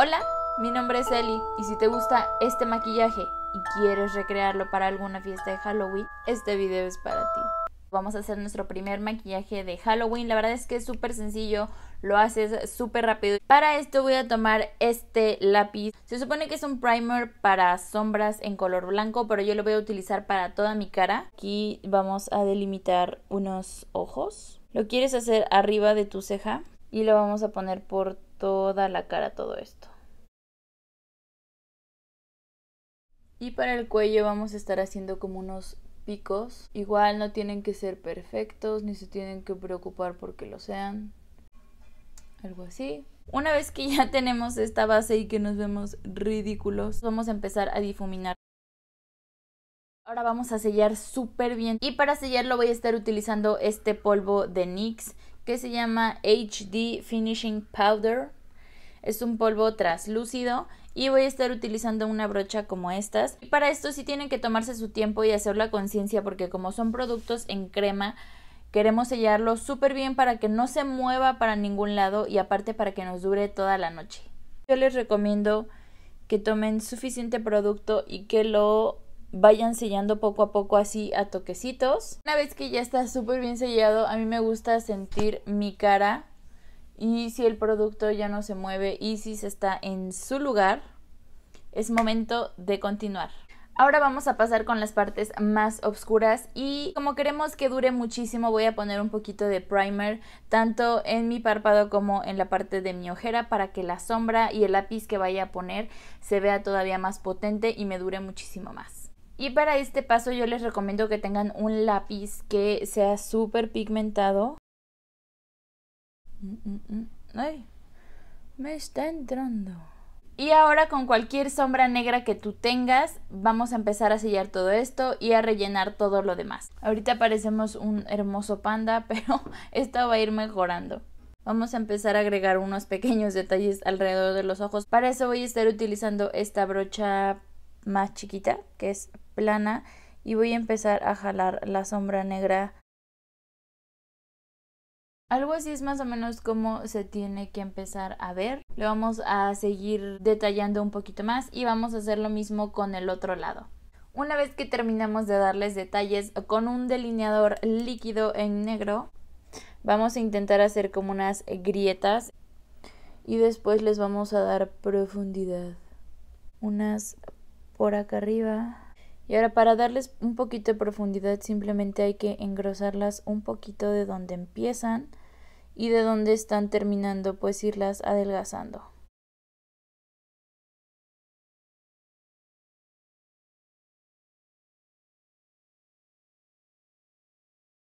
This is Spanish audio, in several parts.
Hola, mi nombre es Eli y si te gusta este maquillaje y quieres recrearlo para alguna fiesta de Halloween, este video es para ti. Vamos a hacer nuestro primer maquillaje de Halloween. La verdad es que es súper sencillo, lo haces súper rápido. Para esto voy a tomar este lápiz. Se supone que es un primer para sombras en color blanco, pero yo lo voy a utilizar para toda mi cara. Aquí vamos a delimitar unos ojos. Lo quieres hacer arriba de tu ceja y lo vamos a poner por toda la cara todo esto. Y para el cuello vamos a estar haciendo como unos picos. Igual no tienen que ser perfectos ni se tienen que preocupar porque lo sean. Algo así. Una vez que ya tenemos esta base y que nos vemos ridículos, vamos a empezar a difuminar. Ahora vamos a sellar súper bien. Y para sellarlo voy a estar utilizando este polvo de NYX que se llama HD Finishing Powder es un polvo traslúcido y voy a estar utilizando una brocha como estas. Y para esto sí tienen que tomarse su tiempo y hacer la conciencia porque como son productos en crema, queremos sellarlo súper bien para que no se mueva para ningún lado y aparte para que nos dure toda la noche. Yo les recomiendo que tomen suficiente producto y que lo vayan sellando poco a poco así a toquecitos. Una vez que ya está súper bien sellado, a mí me gusta sentir mi cara y si el producto ya no se mueve y si se está en su lugar, es momento de continuar. Ahora vamos a pasar con las partes más oscuras y como queremos que dure muchísimo voy a poner un poquito de primer tanto en mi párpado como en la parte de mi ojera para que la sombra y el lápiz que vaya a poner se vea todavía más potente y me dure muchísimo más. Y para este paso yo les recomiendo que tengan un lápiz que sea súper pigmentado Mm, mm, mm. me está entrando. Y ahora con cualquier sombra negra que tú tengas, vamos a empezar a sellar todo esto y a rellenar todo lo demás. Ahorita parecemos un hermoso panda, pero esto va a ir mejorando. Vamos a empezar a agregar unos pequeños detalles alrededor de los ojos. Para eso voy a estar utilizando esta brocha más chiquita, que es plana, y voy a empezar a jalar la sombra negra algo así es más o menos como se tiene que empezar a ver. Lo vamos a seguir detallando un poquito más y vamos a hacer lo mismo con el otro lado. Una vez que terminamos de darles detalles con un delineador líquido en negro, vamos a intentar hacer como unas grietas y después les vamos a dar profundidad. Unas por acá arriba. Y ahora para darles un poquito de profundidad simplemente hay que engrosarlas un poquito de donde empiezan y de dónde están terminando, pues irlas adelgazando.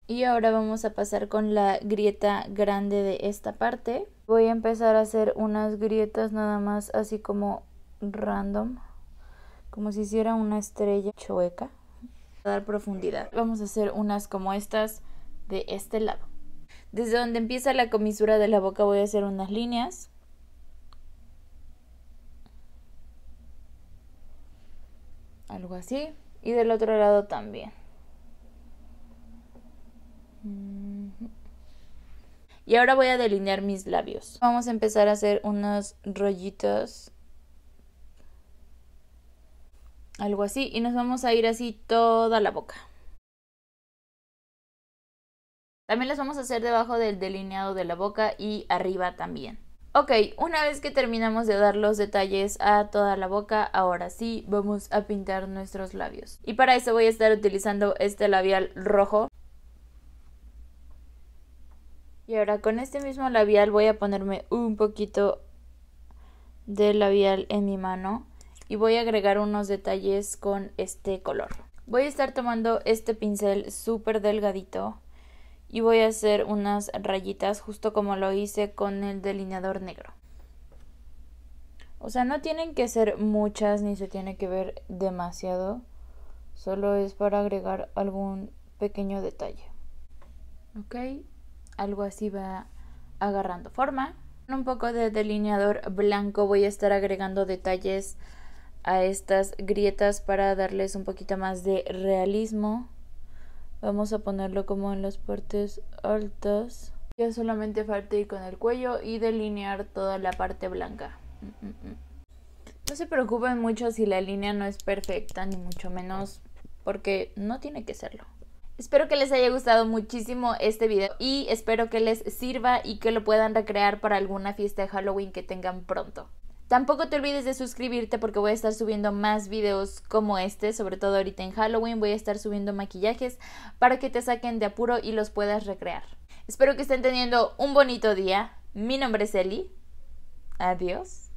Y ahora vamos a pasar con la grieta grande de esta parte. Voy a empezar a hacer unas grietas nada más así como random. Como si hiciera una estrella chueca. A dar profundidad. Vamos a hacer unas como estas de este lado. Desde donde empieza la comisura de la boca voy a hacer unas líneas. Algo así. Y del otro lado también. Mm-hmm. Y ahora voy a delinear mis labios. Vamos a empezar a hacer unos rollitos. Algo así. Y nos vamos a ir así toda la boca. También las vamos a hacer debajo del delineado de la boca y arriba también. Ok, una vez que terminamos de dar los detalles a toda la boca, ahora sí vamos a pintar nuestros labios. Y para eso voy a estar utilizando este labial rojo. Y ahora con este mismo labial voy a ponerme un poquito de labial en mi mano y voy a agregar unos detalles con este color. Voy a estar tomando este pincel súper delgadito y voy a hacer unas rayitas justo como lo hice con el delineador negro. O sea, no tienen que ser muchas ni se tiene que ver demasiado. Solo es para agregar algún pequeño detalle. ¿Ok? Algo así va agarrando forma. Con un poco de delineador blanco voy a estar agregando detalles a estas grietas para darles un poquito más de realismo. Vamos a ponerlo como en las partes altas. Ya solamente falta ir con el cuello y delinear toda la parte blanca. Mm, mm, mm. No se preocupen mucho si la línea no es perfecta, ni mucho menos porque no tiene que serlo. Espero que les haya gustado muchísimo este video y espero que les sirva y que lo puedan recrear para alguna fiesta de Halloween que tengan pronto. Tampoco te olvides de suscribirte porque voy a estar subiendo más videos como este, sobre todo ahorita en Halloween voy a estar subiendo maquillajes para que te saquen de apuro y los puedas recrear. Espero que estén teniendo un bonito día. Mi nombre es Eli. Adiós.